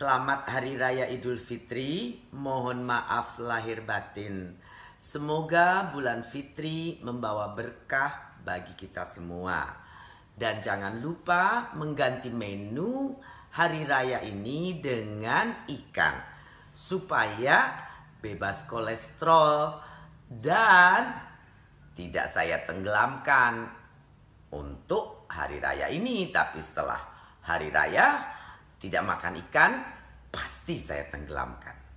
Selamat Hari Raya Idul Fitri, mohon maaf lahir batin. Semoga bulan Fitri membawa berkah bagi kita semua. Dan jangan lupa mengganti menu hari raya ini dengan ikan supaya bebas kolesterol dan tidak saya tenggelamkan untuk hari raya ini tapi setelah hari raya tidak makan ikan, pasti saya tenggelamkan.